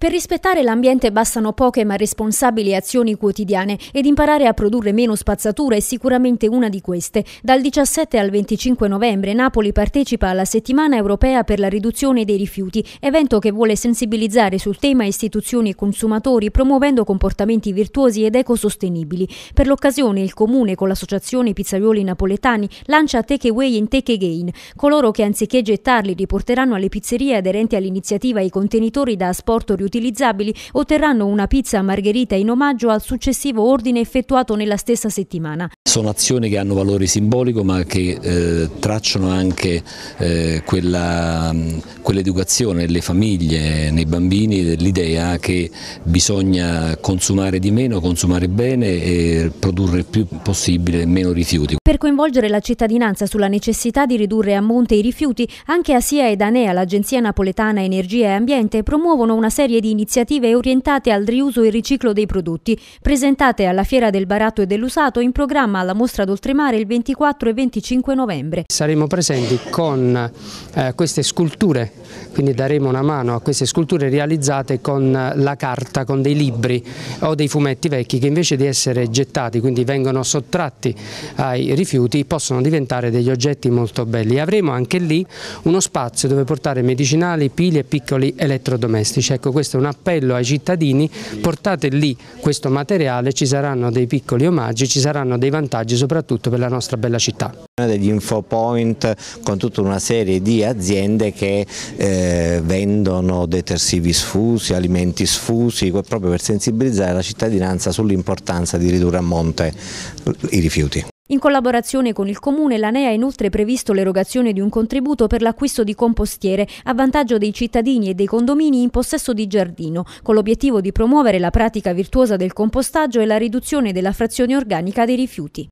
Per rispettare l'ambiente bastano poche ma responsabili azioni quotidiane ed imparare a produrre meno spazzatura è sicuramente una di queste. Dal 17 al 25 novembre Napoli partecipa alla settimana europea per la riduzione dei rifiuti, evento che vuole sensibilizzare sul tema istituzioni e consumatori promuovendo comportamenti virtuosi ed ecosostenibili. Per l'occasione il comune con l'associazione Pizzaioli Napoletani lancia Take Away in Take Again. Coloro che anziché gettarli riporteranno alle pizzerie aderenti all'iniziativa i contenitori da asporto riutilizzati utilizzabili otterranno una pizza margherita in omaggio al successivo ordine effettuato nella stessa settimana. Sono azioni che hanno valore simbolico ma che eh, tracciano anche eh, mm, quell'educazione quell nelle famiglie, nei bambini, dell'idea che bisogna consumare di meno, consumare bene e produrre il più possibile meno rifiuti. Per coinvolgere la cittadinanza sulla necessità di ridurre a monte i rifiuti, anche ASIA ed ANEA, l'Agenzia Napoletana Energia e Ambiente, promuovono una serie di iniziative orientate al riuso e riciclo dei prodotti, presentate alla Fiera del Baratto e dell'Usato in programma alla Mostra d'Oltremare il 24 e 25 novembre. Saremo presenti con eh, queste sculture, quindi daremo una mano a queste sculture realizzate con eh, la carta, con dei libri o dei fumetti vecchi che invece di essere gettati, quindi vengono sottratti ai rifiuti, possono diventare degli oggetti molto belli. Avremo anche lì uno spazio dove portare medicinali, pili e piccoli elettrodomestici. Ecco, questo questo è un appello ai cittadini, portate lì questo materiale, ci saranno dei piccoli omaggi, ci saranno dei vantaggi soprattutto per la nostra bella città. Degli infopoint con tutta una serie di aziende che eh, vendono detersivi sfusi, alimenti sfusi, proprio per sensibilizzare la cittadinanza sull'importanza di ridurre a monte i rifiuti. In collaborazione con il Comune, l'ANEA ha inoltre previsto l'erogazione di un contributo per l'acquisto di compostiere a vantaggio dei cittadini e dei condomini in possesso di giardino, con l'obiettivo di promuovere la pratica virtuosa del compostaggio e la riduzione della frazione organica dei rifiuti.